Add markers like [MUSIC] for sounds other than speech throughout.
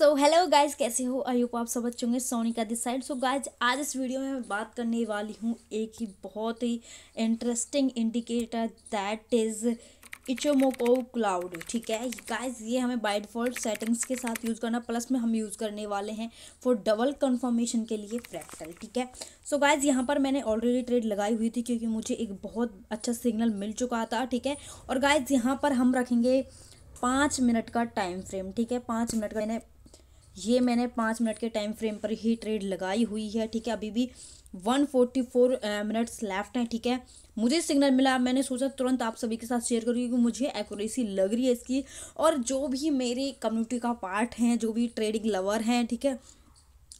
So hello guys कैसे हो I hope आप सब अच्छे होंगे सोनी का दिस साइड सो गाइज आज इस वीडियो में मैं बात करने वाली हूँ एक ही बहुत ही interesting indicator that is Ichimoku cloud ठीक है गाइज ये हमें बाई डिफ़ॉल्ट सेटिंग्स के साथ यूज़ करना प्लस में हम यूज़ करने वाले हैं फॉर डबल कन्फर्मेशन के लिए फ्रैक्टल ठीक है सो so यहाँ पर मैंने ऑलरेडी ट्रेड लगाई हुई थी क्योंकि मुझे एक बहुत अच्छा सिग्नल मिल चुका था ठीक है और गाइज यहाँ पर हम रखेंगे पाँच मिनट का टाइम फ्रेम ठीक है पाँच मिनट का मैंने ये मैंने पाँच मिनट के टाइम फ्रेम पर ही ट्रेड लगाई हुई है ठीक है अभी भी one forty four minutes left हैं ठीक है मुझे सिग्नल मिला मैंने सोचा तुरंत आप सभी के साथ शेयर करूँ क्योंकि मुझे एक्यूरेसी लग रही है इसकी और जो भी मेरे कम्युनिटी का पार्ट हैं जो भी ट्रेडिंग लवर हैं ठीक है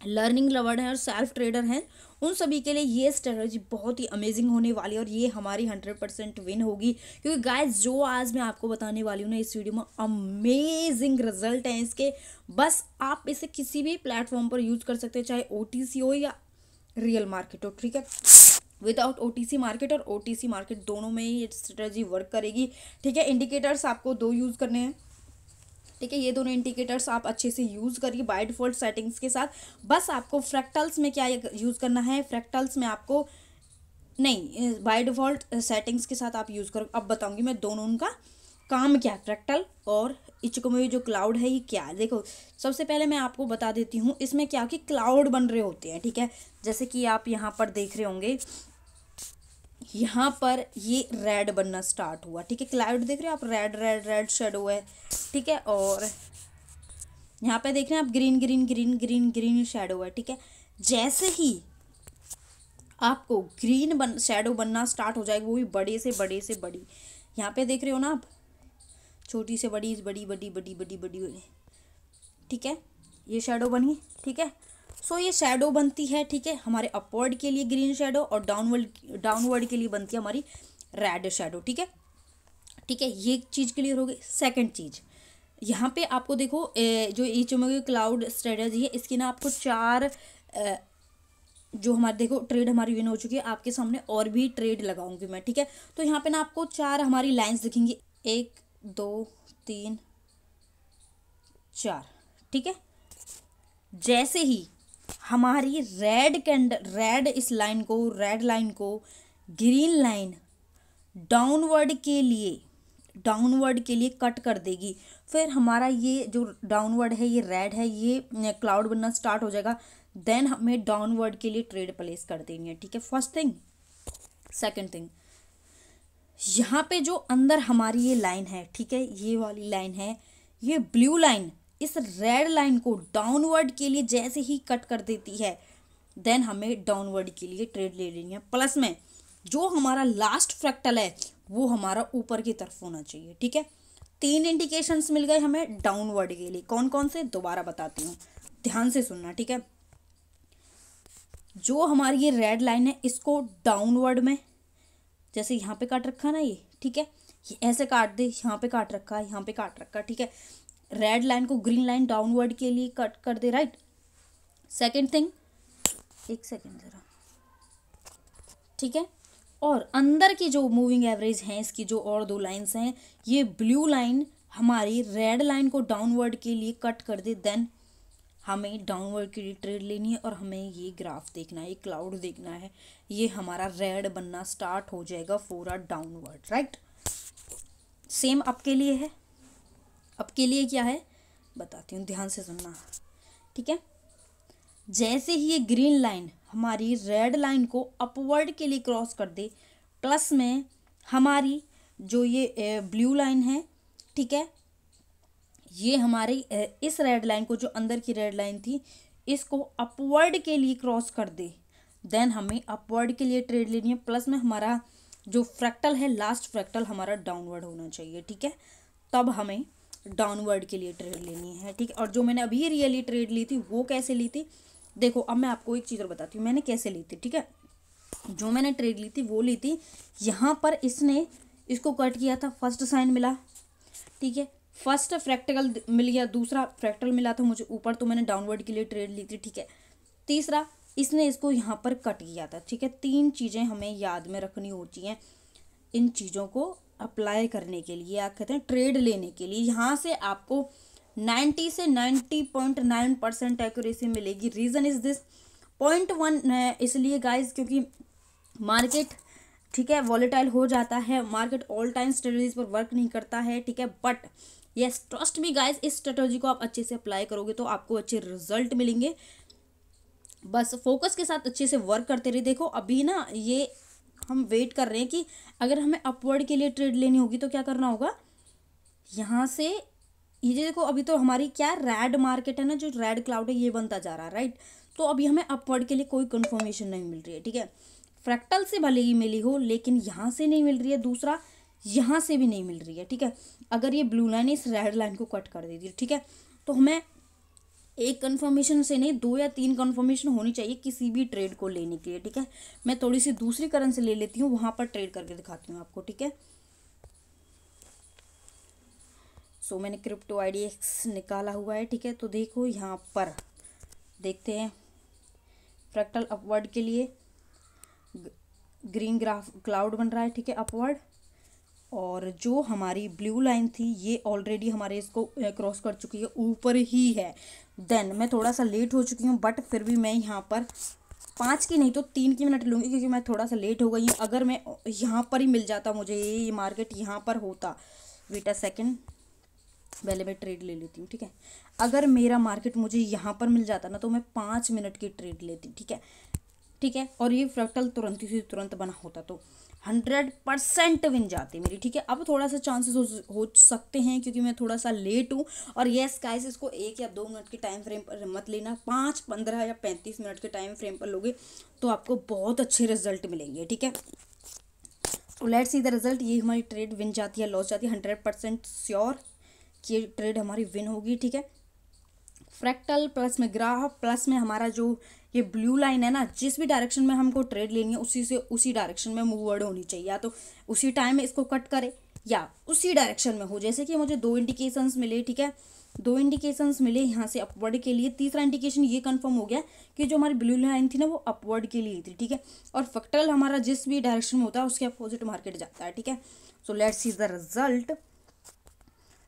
लर्निंग लवर हैं और सेल्फ ट्रेडर हैं उन सभी के लिए ये स्ट्रेटजी बहुत ही अमेजिंग होने वाली है और ये हमारी हंड्रेड परसेंट विन होगी क्योंकि गाइस जो आज मैं आपको बताने वाली हूँ ना इस वीडियो में अमेजिंग रिजल्ट हैं इसके बस आप इसे किसी भी प्लेटफॉर्म पर यूज कर सकते हैं चाहे ओ हो या रियल मार्केट हो ठीक है विदाउट ओ मार्केट और ओ मार्केट दोनों में ही ये स्ट्रेटजी वर्क करेगी ठीक है इंडिकेटर्स आपको दो यूज़ करने हैं ठीक है ये दोनों इंडिकेटर्स आप अच्छे से यूज़ करिए बाय डिफ़ॉल्ट सेटिंग्स के साथ बस आपको फ्रैक्टल्स में क्या यूज़ करना है फ्रैक्टल्स में आपको नहीं बाय डिफ़ॉल्ट सेटिंग्स के साथ आप यूज़ करो अब बताऊंगी मैं दोनों उनका काम क्या है फ्रैक्टल और में जो क्लाउड है ये क्या है देखो सबसे पहले मैं आपको बता देती हूँ इसमें क्या कि क्लाउड बन रहे होते हैं ठीक है जैसे कि आप यहाँ पर देख रहे होंगे यहाँ पर ये रेड बनना स्टार्ट हुआ ठीक है क्लाउड देख रहे हो आप रेड रेड रेड शेडो है ठीक है और यहाँ पे देख रहे हैं आप green green green green green shadow है ठीक है जैसे ही आपको ग्रीन बन शेडो बनना स्टार्ट हो जाएगा वो भी बड़े से बड़े से बड़ी यहाँ पे देख रहे हो ना आप छोटी से बड़ी बड़ी बड़ी बड़ी बड़ी बड़ी बड़ी ठीक है ये शेडो बनी ठीक है सो ये शेडो बनती है ठीक है हमारे अपवर्ड के लिए ग्रीन शेडो और डाउनवर्ड डाउनवर्ड के लिए बनती है हमारी रेड शेडो ठीक है ठीक है ये चीज़ क्लियर होगी सेकेंड चीज़ यहाँ पे आपको देखो जो ई चुमकी क्लाउड स्ट्रेटजी है इसकी ना आपको चार जो हमारे देखो ट्रेड हमारी विन हो चुकी है आपके सामने और भी ट्रेड लगाऊंगी मैं ठीक है तो यहाँ पे ना आपको चार हमारी लाइंस दिखेंगी एक दो तीन चार ठीक है जैसे ही हमारी रेड कैंड रेड इस लाइन को रेड लाइन को ग्रीन लाइन डाउनवर्ड के लिए डाउनवर्ड के लिए कट कर देगी फिर हमारा ये जो डाउनवर्ड है ये रेड है ये क्लाउड बनना स्टार्ट हो जाएगा देन हमें डाउनवर्ड के लिए ट्रेड प्लेस कर देनी है ठीक है फर्स्ट थिंग सेकंड थिंग यहाँ पे जो अंदर हमारी ये लाइन है ठीक है ये वाली लाइन है ये ब्लू लाइन इस रेड लाइन को डाउनवर्ड के लिए जैसे ही कट कर देती है देन हमें डाउनवर्ड के लिए ट्रेड ले लेनी है प्लस में जो हमारा लास्ट फ्रैक्टल है वो हमारा ऊपर की तरफ होना चाहिए ठीक है तीन इंडिकेशंस मिल गए हमें डाउनवर्ड के लिए कौन कौन से दोबारा बताती हूँ ध्यान से सुनना ठीक है जो हमारी ये रेड लाइन है इसको डाउनवर्ड में जैसे यहाँ पे काट रखा ना ये ठीक है ये ऐसे काट दे यहाँ पे काट रखा है यहाँ पे काट रखा ठीक है रेड लाइन को ग्रीन लाइन डाउनवर्ड के लिए कट कर दे राइट सेकेंड थिंग एक सेकेंड ज़रा ठीक है और अंदर की जो मूविंग एवरेज हैं इसकी जो और दो लाइंस हैं ये ब्लू लाइन हमारी रेड लाइन को डाउनवर्ड के लिए कट कर दे देन हमें डाउनवर्ड की ट्रेड लेनी है और हमें ये ग्राफ देखना है ये क्लाउड देखना है ये हमारा रेड बनना स्टार्ट हो जाएगा फोरा डाउनवर्ड राइट सेम आपके लिए है अब के लिए क्या है बताती हूँ ध्यान से सुनना ठीक है जैसे ही ये ग्रीन लाइन हमारी रेड लाइन को अपवर्ड के लिए क्रॉस कर दे प्लस में हमारी जो ये ब्लू लाइन है ठीक है ये हमारी इस रेड लाइन को जो अंदर की रेड लाइन थी इसको अपवर्ड के लिए क्रॉस कर दे देन हमें अपवर्ड के लिए ट्रेड लेनी है प्लस में हमारा जो फ्रैक्टल है लास्ट फ्रैक्टल हमारा डाउनवर्ड होना चाहिए ठीक है तब हमें डाउनवर्ड के लिए ट्रेड लेनी है ठीक है और जो मैंने अभी रियली ट्रेड ली थी वो कैसे ली थी देखो अब मैं आपको एक चीज़ और बताती हूँ मैंने कैसे ली थी ठीक है जो मैंने ट्रेड ली थी वो ली थी यहाँ पर इसने इसको कट किया था फर्स्ट साइन मिला ठीक है फर्स्ट फ्रैक्टिकल मिल गया दूसरा फ्रैक्टल मिला था मुझे ऊपर तो मैंने डाउनवर्ड के लिए ट्रेड ली थी ठीक है तीसरा इसने इसको यहाँ पर कट किया था ठीक है तीन चीज़ें हमें याद में रखनी होती हैं इन चीज़ों को अप्लाई करने के लिए आप कहते हैं ट्रेड लेने के लिए यहाँ से आपको 90 से 90.9 परसेंट एक्यूरेसी मिलेगी reason is this point one इसलिए गाइस क्योंकि मार्केट ठीक है वॉलेटाइल हो जाता है मार्केट ऑल टाइम स्ट्रेटजीज पर वर्क नहीं करता है ठीक है बट यस ट्रस्ट भी गाइस इस स्ट्रेटजी को आप अच्छे से अप्लाई करोगे तो आपको अच्छे रिजल्ट मिलेंगे बस फोकस के साथ अच्छे से वर्क करते रहिए देखो अभी ना ये हम वेट कर रहे हैं कि अगर हमें अपवर्ड के लिए ट्रेड लेनी होगी तो क्या करना होगा यहाँ से ये देखो अभी तो हमारी क्या रेड मार्केट है ना जो रेड क्लाउड है ये बनता जा रहा है राइट तो अभी हमें अपवर्ड के लिए कोई कन्फर्मेशन नहीं मिल रही है ठीक है फ्रैक्टल से भले ही मिली हो लेकिन यहाँ से नहीं मिल रही है दूसरा यहाँ से भी नहीं मिल रही है ठीक है अगर ये ब्लू लाइन इस रेड लाइन को कट कर देती है ठीक है तो हमें एक कन्फर्मेशन से नहीं दो या तीन कन्फर्मेशन होनी चाहिए किसी भी ट्रेड को लेने के लिए ठीक है मैं थोड़ी सी दूसरी करेंसी ले लेती हूँ वहां पर ट्रेड करके दिखाती हूँ आपको ठीक है सो मैंने क्रिप्टो आई निकाला हुआ है ठीक है तो देखो यहाँ पर देखते हैं फ्रैक्टल अपवर्ड के लिए ग्रीन ग्राफ क्लाउड बन रहा है ठीक है अपवर्ड और जो हमारी ब्लू लाइन थी ये ऑलरेडी हमारे इसको क्रॉस कर चुकी है ऊपर ही है देन मैं थोड़ा सा लेट हो चुकी हूँ बट फिर भी मैं यहाँ पर पाँच की नहीं तो तीन की मिनट लूँगी क्योंकि मैं थोड़ा सा लेट हो गई हूँ अगर मैं यहाँ पर ही मिल जाता मुझे ये मार्केट यहाँ पर होता वेटा सेकेंड पहले मैं ट्रेड ले लेती हूँ ठीक है अगर मेरा मार्केट मुझे यहाँ पर मिल जाता ना तो मैं पाँच मिनट की ट्रेड लेती ठीक है ठीक है और ये फ्रक्टल तुरंत ही तुरंत बना होता तो हंड्रेड परसेंट विन जाती है मेरी ठीक है अब थोड़ा सा चांसेस हो, हो सकते हैं क्योंकि मैं थोड़ा सा लेट हूँ और ये गाइस इसको एक या दो मिनट के टाइम फ्रेम पर मत लेना पाँच पंद्रह या पैंतीस मिनट के टाइम फ्रेम पर लोगे तो आपको बहुत अच्छे रिजल्ट मिलेंगे ठीक है तो लेट सी द रिजल्ट ये हमारी ट्रेड विन जाती है लॉस जाती है हंड्रेड परसेंट श्योर कि ये ट्रेड हमारी विन होगी ठीक है फ्रैक्टल प्लस में ग्राफ प्लस में हमारा जो ये ब्लू लाइन है ना जिस भी डायरेक्शन में हमको ट्रेड लेनी है उसी से उसी डायरेक्शन में मूवर्ड होनी चाहिए या तो उसी टाइम में इसको कट करे या उसी डायरेक्शन में हो जैसे कि मुझे दो इंडिकेशंस मिले ठीक है दो इंडिकेशंस मिले यहाँ से अपवर्ड के लिए तीसरा इंडिकेशन ये कंफर्म हो गया कि जो हमारी ब्लू लाइन थी ना वो अपवर्ड के लिए थी ठीक है और फैक्टरल हमारा जिस भी डायरेक्शन में होता है उसके अपोजिट मार्केट जाता है ठीक है so let's see the result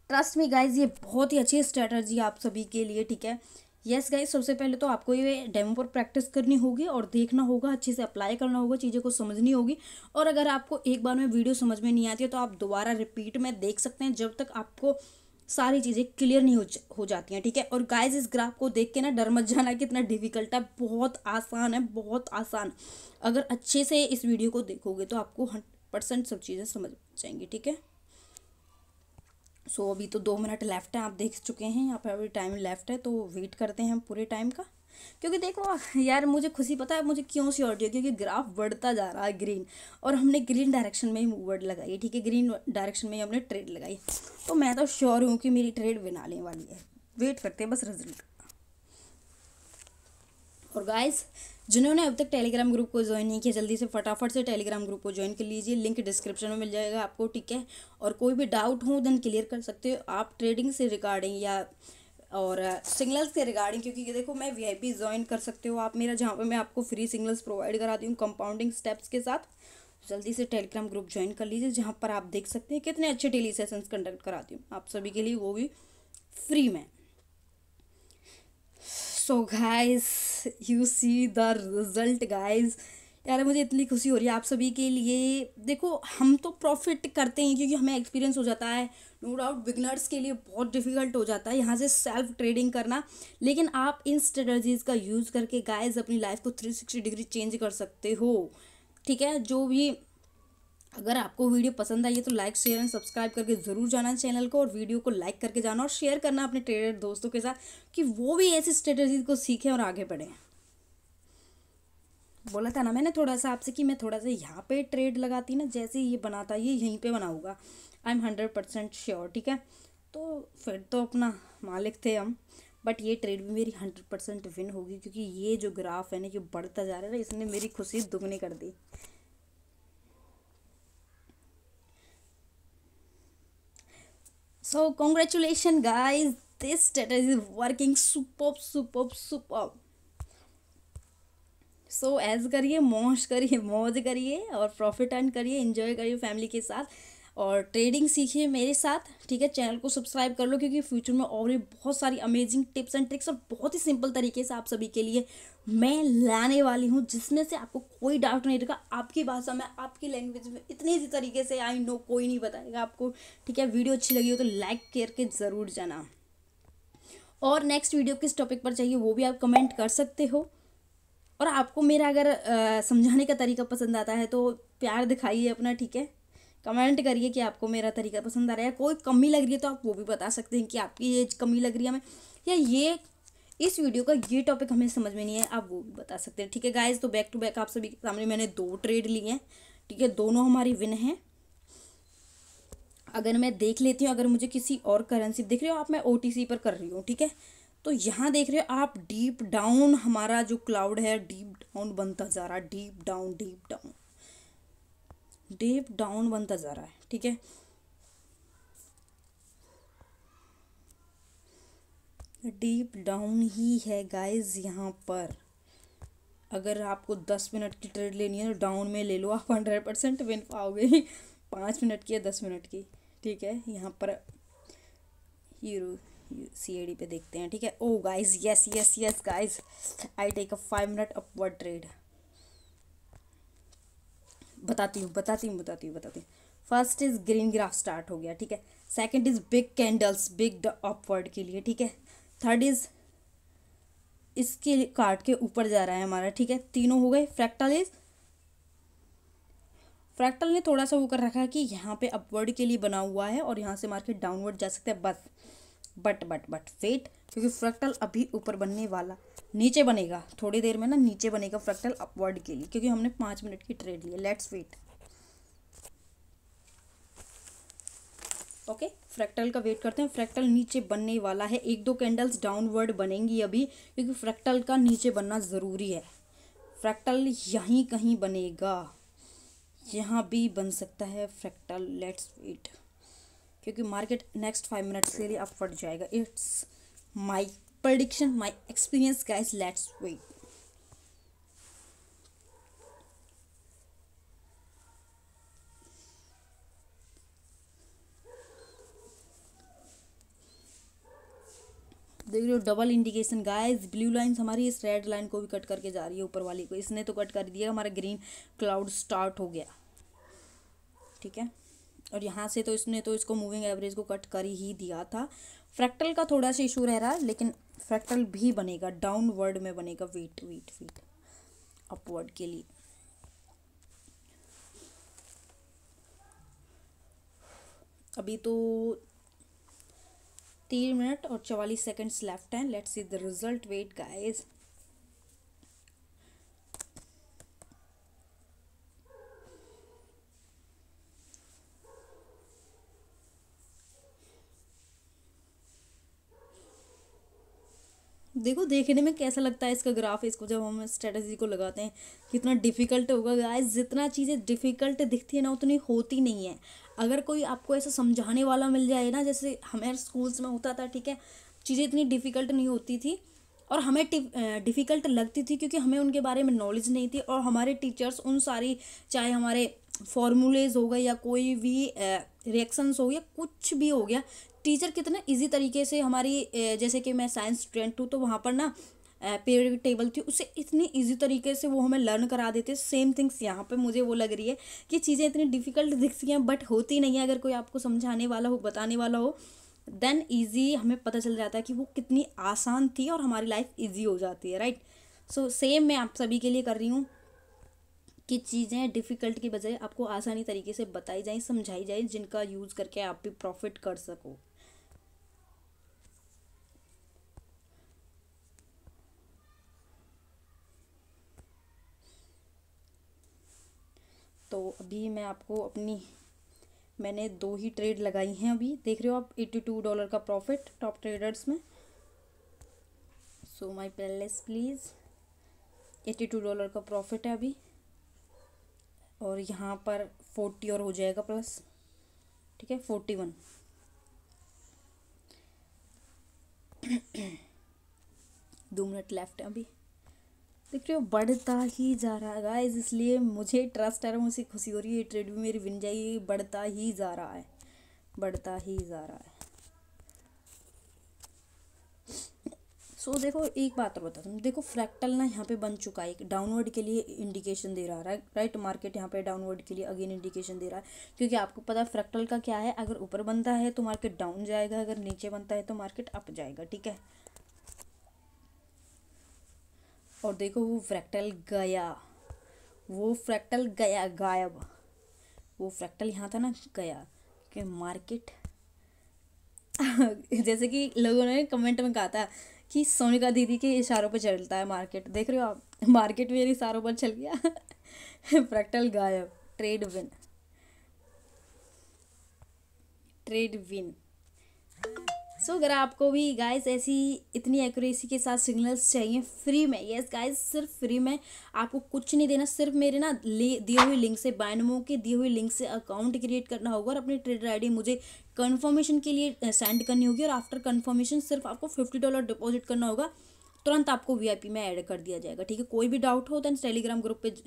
trust में गाइज ये बहुत ही अच्छी स्ट्रेटर्जी आप सभी के लिए ठीक है यस गाइज सबसे पहले तो आपको ये डेमो पर प्रैक्टिस करनी होगी और देखना होगा अच्छे से अप्लाई करना होगा चीज़ें को समझनी होगी और अगर आपको एक बार में वीडियो समझ में नहीं आती है तो आप दोबारा रिपीट में देख सकते हैं जब तक आपको सारी चीज़ें क्लियर नहीं हो, हो जाती हैं ठीक है और गाइज इस ग्राफ को देख के ना डर मत जाना कितना डिफिकल्ट है बहुत आसान है बहुत आसान अगर अच्छे से इस वीडियो को देखोगे तो आपको हंड्रेड परसेंट सब चीज़ें समझ जाएंगी ठीक है सो अभी तो दो मिनट लेफ्ट है आप देख चुके हैं यहाँ पर अभी टाइम लेफ्ट है तो वेट करते हैं हम पूरे टाइम का क्योंकि देखो यार मुझे खुशी पता है मुझे क्यों सी है क्योंकि ग्राफ बढ़ता जा रहा है ग्रीन और हमने ग्रीन डायरेक्शन में ही वर्ड लगाई ठीक है ग्रीन डायरेक्शन में ही हमने ट्रेड लगाई तो मैं तो श्योर हूँ कि मेरी ट्रेड बिना वाली है वेट करते हैं बस रिजल्ट और गाइस जिन्होंने अब तक टेलीग्राम ग्रुप को ज्वाइन नहीं किया जल्दी से फटाफट से टेलीग्राम ग्रुप को ज्वाइन कर लीजिए लिंक डिस्क्रिप्शन में मिल जाएगा आपको ठीक है और कोई भी डाउट हो देन क्लियर कर सकते हो आप ट्रेडिंग से रिगार्डिंग या और सिग्नल्स के रिगार्डिंग क्योंकि देखो मैं वीआईपी ज्वाइन कर सकते हो आप मेरा जहाँ पे मैं आपको फ्री सिग्नल्स प्रोवाइड कराती हूँ कंपाउंडिंग स्टेप्स के साथ जल्दी से टेलीग्राम ग्रुप ज्वाइन कर लीजिए जहाँ पर आप देख सकते हैं कितने अच्छे डेली सेशंस कंडक्ट कराती हूँ आप सभी के लिए वो भी फ्री में so guys you see the result guys यार मुझे इतनी खुशी हो रही है आप सभी के लिए देखो हम तो प्रॉफिट करते हैं क्योंकि हमें एक्सपीरियंस हो जाता है नो डाउट बिगनर्स के लिए बहुत डिफिकल्ट हो जाता है यहाँ से सेल्फ ट्रेडिंग करना लेकिन आप इन स्ट्रेटर्जीज़ का यूज़ करके गाइस अपनी लाइफ को 360 डिग्री चेंज कर सकते हो ठीक है जो भी अगर आपको वीडियो पसंद आई है तो लाइक शेयर एंड सब्सक्राइब करके ज़रूर जाना चैनल को और वीडियो को लाइक करके जाना और शेयर करना अपने ट्रेडर दोस्तों के साथ कि वो भी ऐसी स्ट्रेटेजी को सीखें और आगे बढ़ें बोला था ना मैंने थोड़ा सा आपसे कि मैं थोड़ा सा यहाँ पे ट्रेड लगाती ना जैसे ये बनाता ये यहीं पे बनाऊंगा I am hundred percent sure ठीक है तो फिर तो अपना मालिक थे हम बट ये ट्रेड भी मेरी हंड्रेड परसेंट विन होगी क्योंकि ये जो ग्राफ है ना ये बढ़ता जा रहा है ना इसने मेरी खुशी दुगनी कर दी so congratulations guys this strategy is working superb superb superb so so, ऐज करिए मौज करिए मौज करिए और प्रॉफिट अर्न करिए इन्जॉय करिए फैमिली के साथ और ट्रेडिंग सीखिए मेरे साथ ठीक है चैनल को सब्सक्राइब कर लो क्योंकि फ्यूचर में और भी बहुत सारी अमेजिंग टिप्स एंड ट्रिक्स और बहुत ही सिंपल तरीके से आप सभी के लिए मैं लाने वाली हूँ जिसमें से आपको कोई डाउट नहीं रहेगा आपकी भाषा में आपकी लैंग्वेज में इतने सी तरीके से आई नो कोई नहीं बताएगा आपको ठीक है वीडियो अच्छी लगी हो तो लाइक करके ज़रूर जाना और नेक्स्ट वीडियो किस टॉपिक पर चाहिए वो भी आप कमेंट कर सकते हो और आपको मेरा अगर समझाने का तरीका पसंद आता है तो प्यार दिखाइए अपना ठीक है कमेंट करिए कि आपको मेरा तरीका पसंद आ रहा है कोई कमी लग रही है तो आप वो भी बता सकते हैं कि आपकी एज कमी लग रही है हमें या ये इस वीडियो का ये टॉपिक हमें समझ में नहीं है आप वो भी बता सकते हैं ठीक है गाइज तो बैक टू बैक आप सभी के सामने मैंने दो ट्रेड लिए हैं ठीक है दोनों हमारी विन हैं अगर मैं देख लेती हूँ अगर मुझे किसी और करेंसी देख रहे हो आप मैं ओ पर कर रही हूँ ठीक है तो यहाँ देख रहे हो आप डीप डाउन हमारा जो क्लाउड है डीप डाउन बनता जा रहा deep down deep down deep down बनता जा रहा है ठीक है डीप डाउन ही है गाइस यहाँ पर अगर आपको दस मिनट की ट्रेड लेनी है तो डाउन में ले लो आप हंड्रेड परसेंट विन पाओगे पाँच मिनट की या दस मिनट की ठीक है यहाँ पर हीरो सी एडी डी पे देखते हैं ठीक है oh guys yes yes yes guys I take a five minute upward trade बताती हूँ बताती हूँ बताती हूँ बताती हूँ first is green graph start हो गया ठीक है second is big candles big upward के लिए ठीक है थर्ड इज़ इसके कार्ड के ऊपर जा रहा है हमारा ठीक है तीनों हो गए फ्रैक्टल इज फ्रैक्टल ने थोड़ा सा वो कर रखा है कि यहाँ पे अपवर्ड के लिए बना हुआ है और यहाँ से मार्केट डाउनवर्ड जा सकता है बस बट बट बट फेट क्योंकि फ्रैक्टल अभी ऊपर बनने वाला नीचे बनेगा थोड़ी देर में ना नीचे बनेगा फ्रैक्टल अपवर्ड के लिए क्योंकि हमने पाँच मिनट की ट्रेड ली है लेट्स वेट ओके फ्रैक्टल का वेट करते हैं फ्रैक्टल नीचे बनने वाला है एक दो कैंडल्स डाउनवर्ड बनेंगी अभी क्योंकि फ्रैक्टल का नीचे बनना ज़रूरी है फ्रैक्टल यहीं कहीं बनेगा यहाँ भी बन सकता है फ्रैक्टल लेट्स वेट क्योंकि मार्केट नेक्स्ट फाइव मिनट्स के लिए अपवर्ड जाएगा it's my prediction my experience guys let's wait देख रहे हो double indication guys blue line हमारी इस रेड लाइन को भी कट करके जा रही है ऊपर वाली को इसने तो कट कर दिया हमारा ग्रीन क्लाउड स्टार्ट हो गया ठीक है और यहाँ से तो इसने तो इसको मूविंग एवरेज को कट कर ही दिया था फ्रैक्टल का थोड़ा सा इशू रह रहा है लेकिन फ्रैक्टल भी बनेगा डाउनवर्ड में बनेगा वेट वेट वेट अपवर्ड के लिए अभी तो तीन मिनट और चवालीस सेकेंड्स लेफ्ट हैं let's see the result wait guys देखो देखने में कैसा लगता है इसका ग्राफ इसको जब हम स्ट्रेटजी को लगाते हैं कितना डिफ़िकल्ट होगा गाइस जितना चीज़ें डिफ़िकल्ट दिखती है ना उतनी होती नहीं है अगर कोई आपको ऐसा समझाने वाला मिल जाए ना जैसे हमारे स्कूल्स में होता था ठीक है चीज़ें इतनी डिफ़िकल्ट नहीं होती थी और हमें डिफ़िकल्ट लगती थी क्योंकि हमें उनके बारे में नॉलेज नहीं थी और हमारे टीचर्स उन सारी चाहे हमारे फॉर्मूलेज हो गए या कोई भी रिएक्शंस हो गया कुछ भी हो गया टीचर कितना इजी तरीके से हमारी जैसे कि मैं साइंस स्टूडेंट हूँ तो वहाँ पर ना पेड़ टेबल थी उसे इतनी इजी तरीके से वो हमें लर्न करा देते सेम थिंग्स यहाँ पे मुझे वो लग रही है कि चीज़ें इतनी डिफ़िकल्ट दिखती हैं बट होती नहीं है अगर कोई आपको समझाने वाला हो बताने वाला हो देन ईजी हमें पता चल जाता है कि वो कितनी आसान थी और हमारी लाइफ ईजी हो जाती है राइट सो सेम मैं आप सभी के लिए कर रही हूँ कि चीज़ें डिफ़िकल्ट की बजाय आपको आसानी तरीके से बताई जाएँ समझाई जाएं जिनका यूज़ करके आप भी प्रॉफिट कर सको तो अभी मैं आपको अपनी मैंने दो ही ट्रेड लगाई हैं अभी देख रहे हो आप एट्टी टू डॉलर का प्रॉफिट टॉप ट्रेडर्स में so my palace please eighty two dollar का प्रॉफिट है अभी और यहाँ पर फोर्टी और हो जाएगा प्लस ठीक है फोर्टी वन [COUGHS] दो मिनट लेफ्ट है अभी देख रहे हो बढ़ता ही जा रहा है गाइज इसलिए मुझे ट्रस्ट है मुझे खुशी हो रही है ट्रेड भी मेरी बिन जाएगी बढ़ता ही जा रहा है बढ़ता ही जा रहा है सो so, देखो एक बात और बता देखो फ्रैक्टल ना यहाँ पे बन चुका है एक डाउनवर्ड के लिए इंडिकेशन दे रहा है राइट मार्केट यहाँ पे डाउनवर्ड के लिए अगेन इंडिकेशन दे रहा है क्योंकि आपको पता है फ्रैक्टल का क्या है अगर ऊपर बनता है तो मार्केट डाउन जाएगा अगर नीचे बनता है तो मार्केट अप जाएगा ठीक है और देखो वो फ्रैक्टल गया वो फ्रैक्टल गया गायब वो फ्रैक्टल यहाँ था ना गया कि मार्केट [LAUGHS] जैसे कि लोगों ने कमेंट में कहा था कि सोनिका दीदी के इशारों पर चलता है मार्केट देख रहे हो आप मार्केट मेरे इशारों पर चल गया फ्रैक्टल [LAUGHS] गायब trade win trade win so so, अगर आपको भी गाइस ऐसी इतनी एक्यूरेसी के साथ सिग्नल्स चाहिए फ्री में यस yes, गाइस सिर्फ फ्री में आपको कुछ नहीं देना सिर्फ मेरे ना दिए हुए लिंक से बायनमो के दिए हुए लिंक से अकाउंट क्रिएट करना होगा और अपनी ट्रेडर आईडी मुझे कंफर्मेशन के लिए सेंड करनी होगी और आफ्टर कंफर्मेशन सिर्फ आपको फिफ्टी डॉलर डिपॉजिट करना होगा तुरंत आपको वी में ऐड कर दिया जाएगा ठीक है कोई भी डाउट हो तो टेलीग्राम ग्रुप पर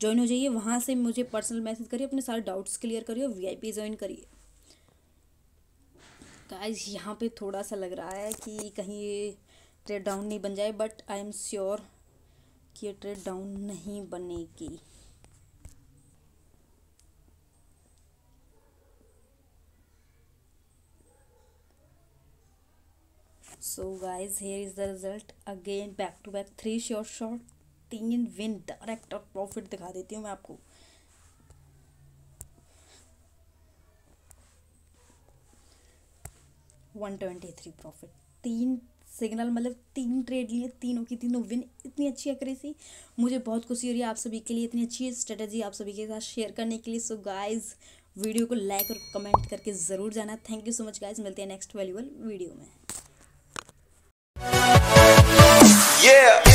ज्वाइन हो जाइए वहाँ से मुझे पर्सनल मैसेज करिए अपने सारे डाउट्स क्लियर करिए और वी ज्वाइन करिए गाइस यहाँ पे थोड़ा सा लग रहा है कि कहीं ये ट्रेड डाउन नहीं बन जाए बट आई एम श्योर कि ये ट्रेड डाउन नहीं बनेगी so guys here is the result again back to back three sure shot तीन विन डायरेक्ट और प्रॉफिट दिखा देती हूँ मैं आपको वन ट्वेंटी थ्री प्रॉफिट तीन सिग्नल मतलब तीन ट्रेड लिए तीनों की तीनों विन इतनी अच्छी एक्रेसी मुझे बहुत खुशी हो रही है आप सभी के लिए इतनी अच्छी स्ट्रेटजी आप सभी के साथ शेयर करने के लिए सो गाइज वीडियो को लाइक और कमेंट करके ज़रूर जाना thank you so much guys मिलते हैं नेक्स्ट वैल्यूबल वीडियो में yeah.